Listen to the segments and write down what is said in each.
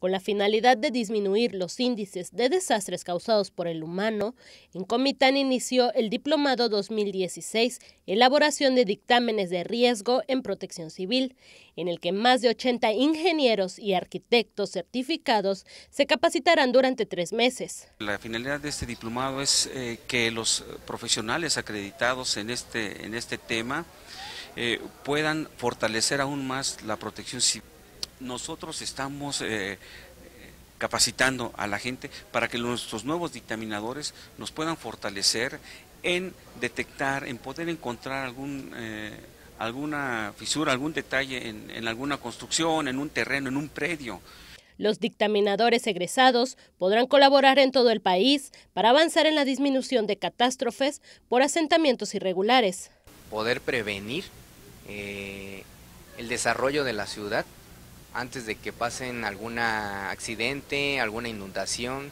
con la finalidad de disminuir los índices de desastres causados por el humano, en Comitán inició el Diplomado 2016, elaboración de dictámenes de riesgo en protección civil, en el que más de 80 ingenieros y arquitectos certificados se capacitarán durante tres meses. La finalidad de este diplomado es eh, que los profesionales acreditados en este, en este tema eh, puedan fortalecer aún más la protección civil nosotros estamos eh, capacitando a la gente para que nuestros nuevos dictaminadores nos puedan fortalecer en detectar, en poder encontrar eh, alguna fisura, algún detalle en, alguna construcción, en un terreno, en un predio. Los dictaminadores egresados podrán colaborar en todo el país para avanzar en la disminución de catástrofes por asentamientos irregulares. Poder prevenir eh, el desarrollo de la ciudad antes de que pasen algún accidente, alguna inundación,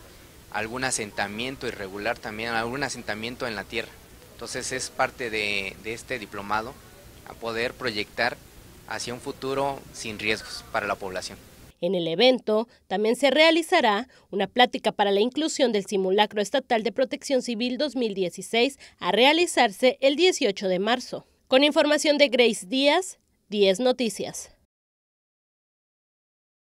algún asentamiento irregular también, algún asentamiento en la tierra. Entonces es parte de, este diplomado a poder proyectar hacia un futuro sin riesgos para la población. En el evento también se realizará una plática para la inclusión del Simulacro Estatal de Protección Civil 2016 a realizarse el 18 de marzo. Con información de Grace Díaz, 10 Noticias.